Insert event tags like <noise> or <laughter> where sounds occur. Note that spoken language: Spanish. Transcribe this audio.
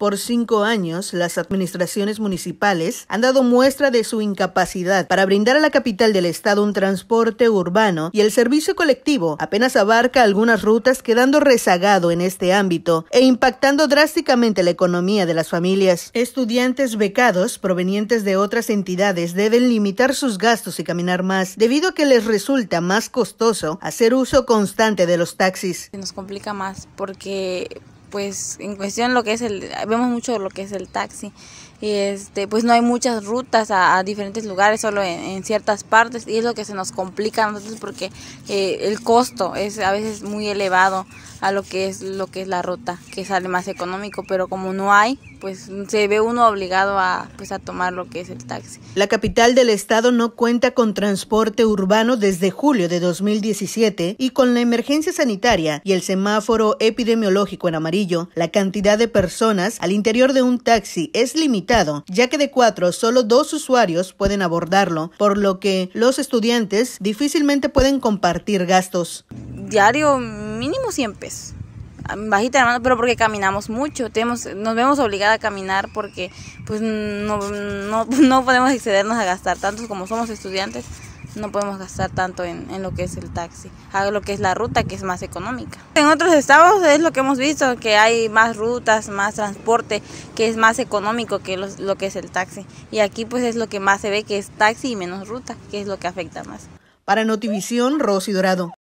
Por cinco años, las administraciones municipales han dado muestra de su incapacidad para brindar a la capital del estado un transporte urbano y el servicio colectivo apenas abarca algunas rutas quedando rezagado en este ámbito e impactando drásticamente la economía de las familias. Estudiantes becados provenientes de otras entidades deben limitar sus gastos y caminar más, debido a que les resulta más costoso hacer uso constante de los taxis. Nos complica más porque pues en cuestión lo que es el vemos mucho lo que es el taxi y este pues no hay muchas rutas a, diferentes lugares solo en, ciertas partes y es lo que se nos complica a nosotros porque eh, el costo es a veces muy elevado a lo que es lo que es la ruta que sale más económico pero como no hay pues se ve uno obligado a pues a tomar lo que es el taxi la capital del estado no cuenta con transporte urbano desde julio de 2017 y con la emergencia sanitaria y el semáforo epidemiológico en amarillo la cantidad de personas al interior de un taxi es limitado, ya que de cuatro solo dos usuarios pueden abordarlo, por lo que los estudiantes difícilmente pueden compartir gastos. Diario mínimo 100 pesos bajita pero porque caminamos mucho, tenemos, nos vemos obligada a caminar porque pues no, no, <laughs> no podemos excedernos a gastar tantos como somos estudiantes no podemos gastar tanto en, lo que es el taxi, a lo que es la ruta que es más económica. En otros estados es lo que hemos visto, que hay más rutas, más transporte, que es más económico que lo que es el taxi. Y aquí pues es lo que más se ve, que es taxi y menos ruta, que es lo que afecta más. Para Notivisión, Rosy Dorado.